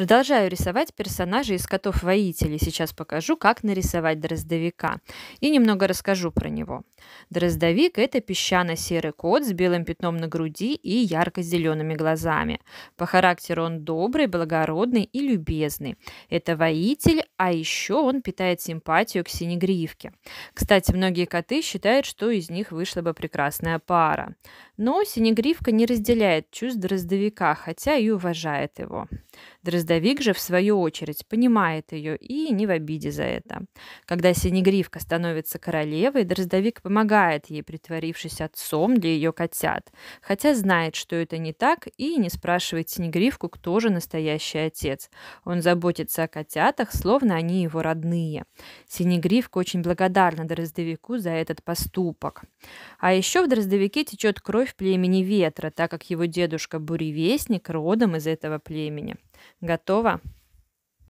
Продолжаю рисовать персонажей из котов-воителей. Сейчас покажу, как нарисовать дроздовика. И немного расскажу про него. Дроздовик – это песчано-серый кот с белым пятном на груди и ярко-зелеными глазами. По характеру он добрый, благородный и любезный. Это воитель, а еще он питает симпатию к синегривке. Кстати, многие коты считают, что из них вышла бы прекрасная пара. Но синегривка не разделяет чувств дроздовика, хотя и уважает его. Дроздовик же, в свою очередь, понимает ее и не в обиде за это. Когда Синегривка становится королевой, Дроздовик помогает ей, притворившись отцом для ее котят, хотя знает, что это не так, и не спрашивает Синегривку, кто же настоящий отец. Он заботится о котятах, словно они его родные. Синегривка очень благодарна Дроздовику за этот поступок. А еще в Дроздовике течет кровь племени Ветра, так как его дедушка Буревестник родом из этого племени. Готово.